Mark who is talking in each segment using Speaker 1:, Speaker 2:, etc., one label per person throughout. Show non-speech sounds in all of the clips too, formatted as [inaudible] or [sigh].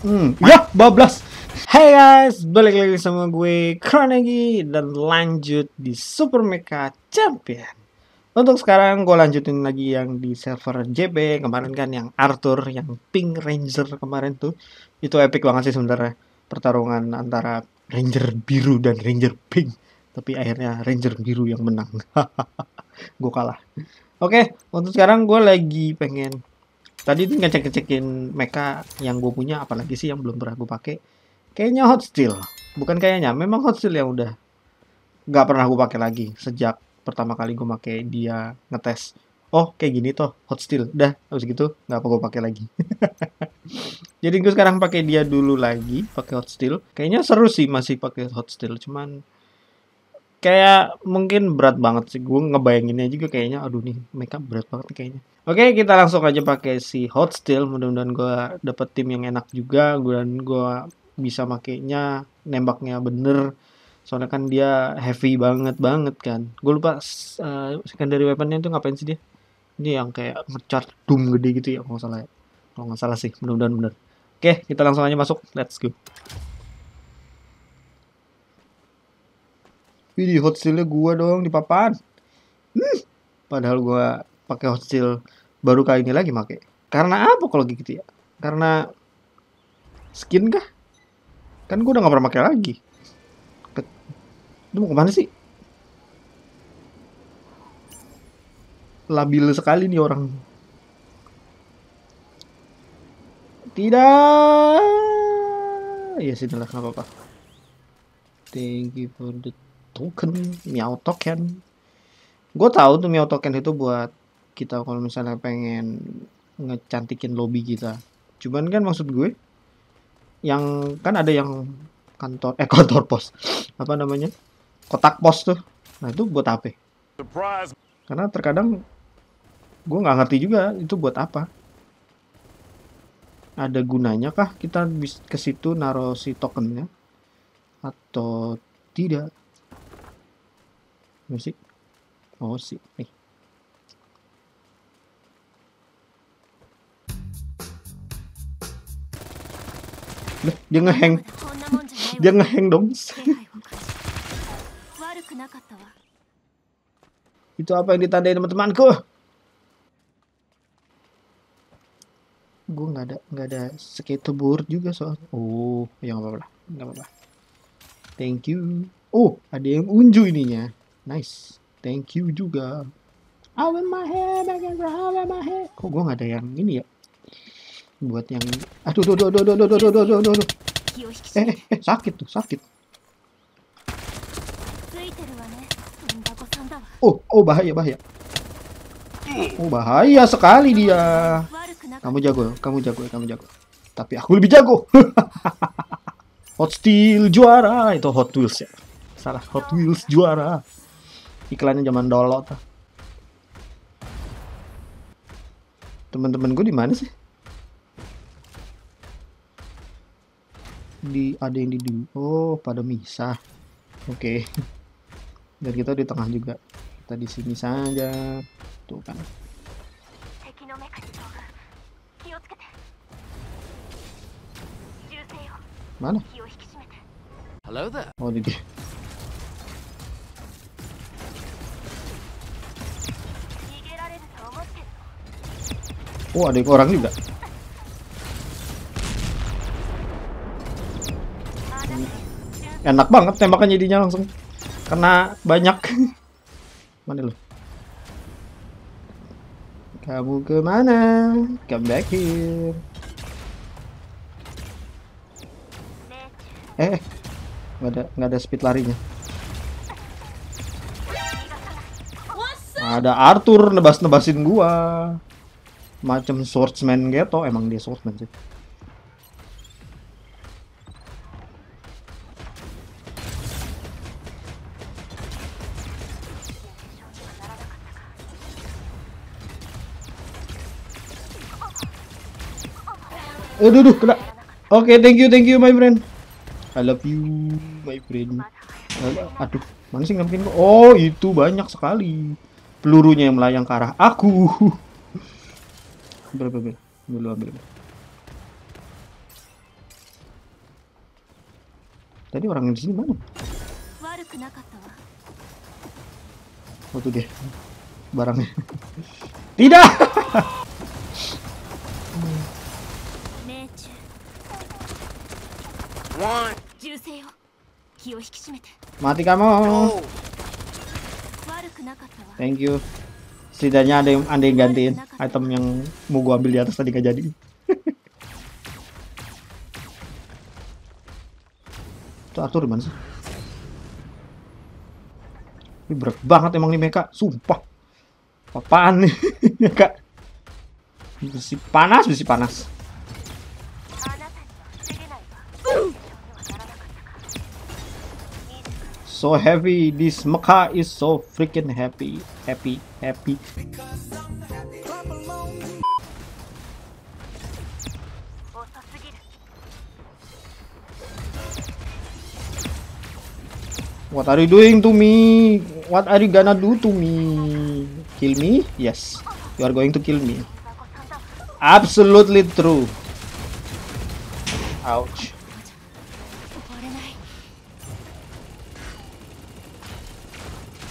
Speaker 1: Hmm, ya, bablas. Hey guys, balik lagi sama gue Kronegi dan lanjut di Super Mecha Champion. Untuk sekarang gue lanjutin lagi yang di server JB kemarin kan yang Arthur yang Pink Ranger kemarin tuh itu epic banget sih sebenarnya pertarungan antara Ranger biru dan Ranger pink tapi akhirnya Ranger biru yang menang. [laughs] gue kalah. Oke, okay, untuk sekarang gue lagi pengen Tadi ngecek-ngecekin mecha yang gue punya, apalagi sih yang belum pernah gue pakai. Kayaknya Hot Steel. Bukan kayaknya, memang Hot Steel yang udah nggak pernah gue pakai lagi sejak pertama kali gue pakai dia ngetes. Oh, kayak gini toh, Hot Steel. dah habis gitu nggak apa gue pakai lagi. [laughs] Jadi gue sekarang pakai dia dulu lagi, pakai Hot Steel. Kayaknya seru sih masih pakai Hot Steel, cuman kayak mungkin berat banget sih gue ngebayanginnya juga kayaknya aduh nih mereka berat banget kayaknya oke kita langsung aja pakai si hot steel mudah-mudahan gue dapet tim yang enak juga gue dan gue bisa makainya nembaknya bener soalnya kan dia heavy banget banget kan gue lupa uh, secondary weaponnya itu ngapain sih dia ini yang kayak ngecat doom gede gitu ya kalau nggak salah ya kalau nggak salah sih mudah-mudahan bener oke kita langsung aja masuk let's go di hot sale gue doang di papan. Hmm, padahal gue pakai hot sale baru kali ini lagi make. Karena apa kalau gitu ya? Karena skin kah? Kan gue udah gak pernah pakai lagi. Itu mau kemana sih? Labil sekali nih orang. Tidak. Ya sih, tidak apa-apa. Thank you for the token, miau token. Gue tahu tuh miau token itu buat kita kalau misalnya pengen ngecantikin lobby kita. Cuman kan maksud gue yang kan ada yang kantor eh [laughs] kantor pos apa namanya kotak pos tuh nah itu buat apa Surprise. karena terkadang gue nggak ngerti juga itu buat apa ada gunanya kah kita ke situ naruh si tokennya atau tidak musik Oh, sih. Nih. Loh, dia ngeheng dia ngeheng dong. Itu apa yang ditandai teman-temanku? Gue nggak ada nggak ada skateboard juga soal, Oh, yang apa-apa lah, nggak apa-apa. Thank you. Oh, ada yang unju ininya. Nice. Thank you juga. Out in my head, I can out in my head. Kok gue gak ada yang ini ya? Buat yang... Aduh, aduh, aduh, aduh, aduh, aduh, aduh, aduh, aduh, aduh. Eh, eh, eh, sakit tuh, sakit. Oh, oh bahaya, bahaya. Oh, bahaya sekali dia. Kamu jago, kamu jago, kamu jago. Tapi aku lebih jago. Hot Steel juara. Itu Hot Wheels ya. Salah, Hot Wheels juara iklannya zaman dolo tuh teman-teman gue di mana sih di ada yang di di, oh pada misah oke okay. [laughs] dan kita di tengah juga kita di sini saja tuh kan mana halo there oh di Wah, oh, ada orang juga. Enak banget tembakan jadinya langsung. Karena banyak. [laughs] Mana lu? Kamu kemana? Come back here. Eh, eh, nggak ada nggak ada speed larinya. Ada Arthur nebas-nebasin gua macam swordsman gitu emang dia swordsman sih Aduh, eh, aduh, kena. Oke, okay, thank you, thank you, my friend. I love you, my friend. Aduh, mana sih Oh, itu banyak sekali pelurunya yang melayang ke arah aku. [laughs] Ambil, ambil, ambil. Ambil, ambil, ambil. Tadi orang di sini mana? Oh tuh dia barangnya. [laughs] Tidak. Mati kamu. Thank you setidaknya ada yang ada yang gantiin item yang mau gua ambil di atas tadi gak jadi itu atur gimana sih ini berat banget emang nih Meka sumpah apaan nih [laughs] kak besi panas besi panas so heavy. This Maka is so freaking happy. Happy, happy. What are you doing to me? What are you gonna do to me? Kill me? Yes. You are going to kill me. Absolutely true. Ouch.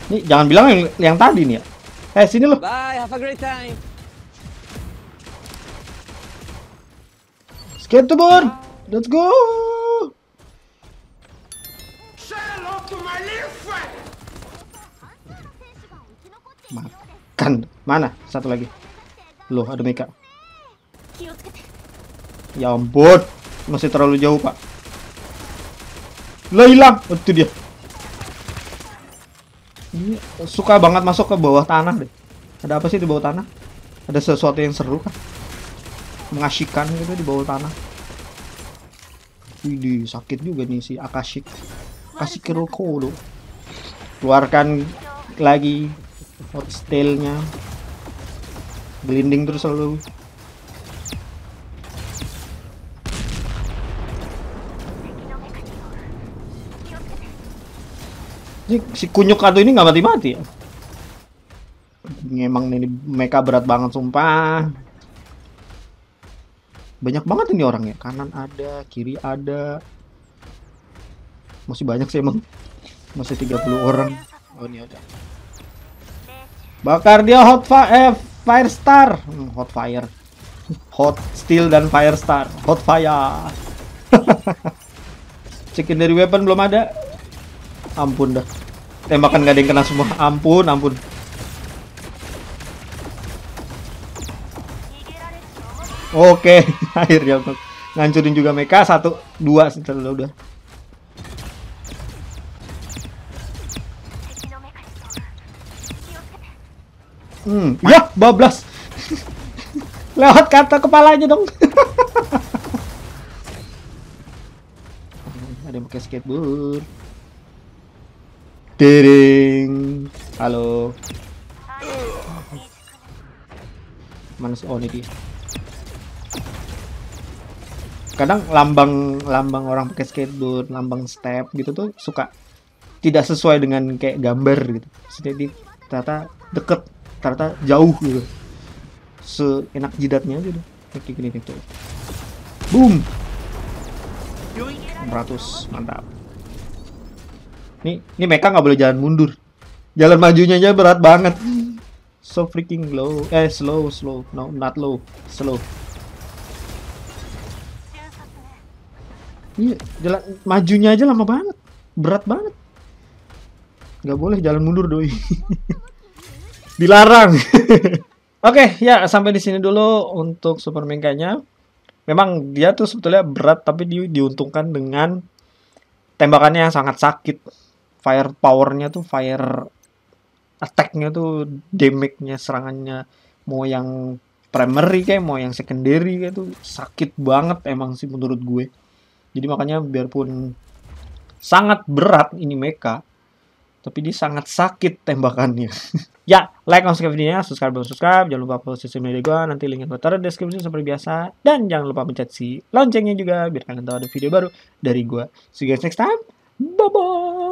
Speaker 1: Nih, jangan bilang yang, yang tadi nih ya. Eh, sini lo. Bye, have a great time. Skateboard. Let's go. Makan. Mana? Satu lagi. Loh, ada Mika. Ya ampun. Masih terlalu jauh, Pak. Lah hilang. Itu dia. Ini suka banget masuk ke bawah tanah deh. Ada apa sih di bawah tanah? Ada sesuatu yang seru kan Mengasyikan gitu di bawah tanah. Widih, sakit juga nih si Akashik. Akashikiro Kodo. Keluarkan lagi hot stylenya Gelinding terus selalu. Si, si kunyuk satu ini nggak mati-mati ya? Emang ini mereka berat banget sumpah. Banyak banget ini orangnya. Kanan ada, kiri ada. Masih banyak sih emang. Masih 30 orang. Oh ini ada. Bakar dia hot fire eh, firestar. Hmm, hot fire. Hot steel dan firestar. Hot fire. [laughs] dari weapon belum ada. Ampun dah. Tembakan gak ada yang kena semua. Ampun, ampun. Oke, [laughs] akhirnya ngancurin juga mereka satu dua setelah udah. Hmm, ya bablas. [laughs] Lewat kata kepalanya dong. [laughs] ada yang pakai skateboard. Tiring. Halo. Mana sih? Oni dia. Kadang lambang lambang orang pakai skateboard, lambang step gitu tuh suka tidak sesuai dengan kayak gambar gitu. Jadi ternyata deket, ternyata jauh gitu. Seenak jidatnya gitu. Kayak gini tuh. Gitu. Boom. 100, mantap. Nih, ini mereka nggak boleh jalan mundur. Jalan majunya aja berat banget. So freaking low. Eh, slow, slow. No, not low. Slow. Iya, jalan majunya aja lama banget. Berat banget. Gak boleh jalan mundur, doi. [laughs] Dilarang. [laughs] Oke, okay, ya sampai di sini dulu untuk Super Mingkanya. Memang dia tuh sebetulnya berat tapi di, diuntungkan dengan tembakannya yang sangat sakit fire powernya tuh fire attacknya tuh damage-nya serangannya mau yang primary kayak mau yang secondary kayak tuh sakit banget emang sih menurut gue jadi makanya biarpun sangat berat ini mecha tapi dia sangat sakit tembakannya [laughs] ya like on videonya subscribe belum subscribe jangan lupa follow sosial media gue nanti linknya gue taruh di deskripsi seperti biasa dan jangan lupa pencet si loncengnya juga biar kalian tahu ada video baru dari gue see you guys next time bye bye